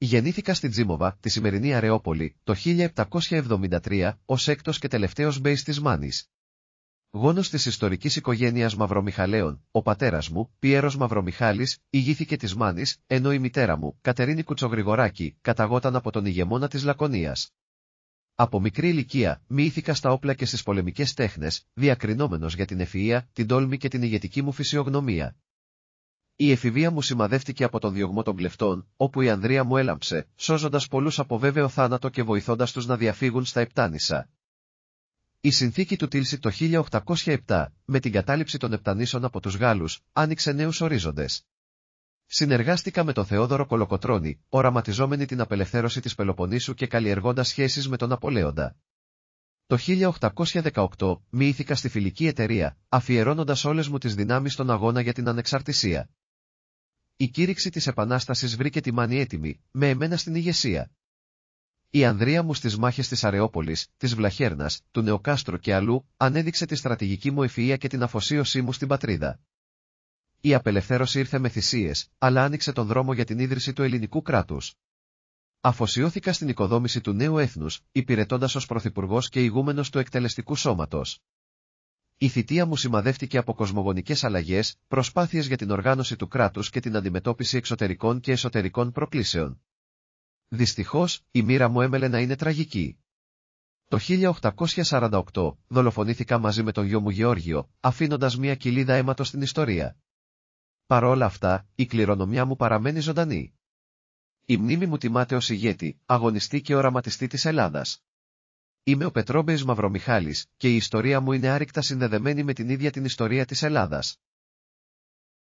Γεννήθηκα στην Τζίμοβα, τη σημερινή Αρεόπολη, το 1773, ως έκτος και τελευταίος μπέις της Μάνης. Γόνος της ιστορικής οικογένειας Μαυρομιχαλαίων, ο πατέρας μου, Πιέρος Μαυρομιχάλης, ηγήθηκε της Μάνης, ενώ η μητέρα μου, Κατερίνη Κουτσογρηγοράκη, καταγόταν από τον ηγεμόνα της Λακωνίας. Από μικρή ηλικία, μοιήθηκα στα όπλα και στις πολεμικές τέχνες, διακρινόμενος για την ευφυΐα, την τόλμη και την ηγετική μου φυσιογνωμία. Η εφηβεία μου σημαδεύτηκε από τον διωγμό των κλεφτών, όπου η Ανδρία μου έλαμψε, σώζοντας πολλούς από βέβαιο θάνατο και βοηθώντας τους να διαφύγουν στα Επτάνησα. Η συνθήκη του Τίλση το 1807, με την κατάληψη των Επτανήσεων από τους Γάλλους, άνοιξε νέους ορίζοντες. Συνεργάστηκα με τον Θεόδωρο Κολοκοτρώνη, οραματιζόμενη την απελευθέρωση της Πελοποννήσου και καλλιεργώντας σχέσεις με τον Απολέοντα. Το 1818 μοιήθηκα στη φιλική εταιρεία, αφιερώνοντας όλες μου τις δυνάμεις στον αγώνα για την ανεξαρτησία η κήρυξη της Επανάστασης βρήκε τη μάνη έτοιμη, με εμένα στην ηγεσία. Η Ανδρία μου στις μάχες της Αρεόπολης, της Βλαχέρνας, του Νεοκάστρου και αλλού, ανέδειξε τη στρατηγική μου ευφυΐα και την αφοσίωσή μου στην πατρίδα. Η απελευθέρωση ήρθε με θυσίες, αλλά άνοιξε τον δρόμο για την ίδρυση του ελληνικού κράτους. Αφοσιώθηκα στην οικοδόμηση του νέου έθνους, υπηρετώντας ως πρωθυπουργός και ηγούμενος του εκτελεστικού σώματος. Η θητεία μου σημαδεύτηκε από κοσμογονικές αλλαγές, προσπάθειες για την οργάνωση του κράτους και την αντιμετώπιση εξωτερικών και εσωτερικών προκλήσεων. Δυστυχώς, η μοίρα μου έμελε να είναι τραγική. Το 1848 δολοφονήθηκα μαζί με τον γιο μου Γεώργιο, αφήνοντας μια κοιλίδα αίματος στην ιστορία. Παρόλα αυτά, η κληρονομιά μου παραμένει ζωντανή. Η μνήμη μου τιμάται ω ηγέτη, αγωνιστή και οραματιστή της Ελλάδας. Είμαι ο Πετρόμπεϊς Μαυρομιχάλης και η ιστορία μου είναι άρρηκτα συνδεδεμένη με την ίδια την ιστορία της Ελλάδας.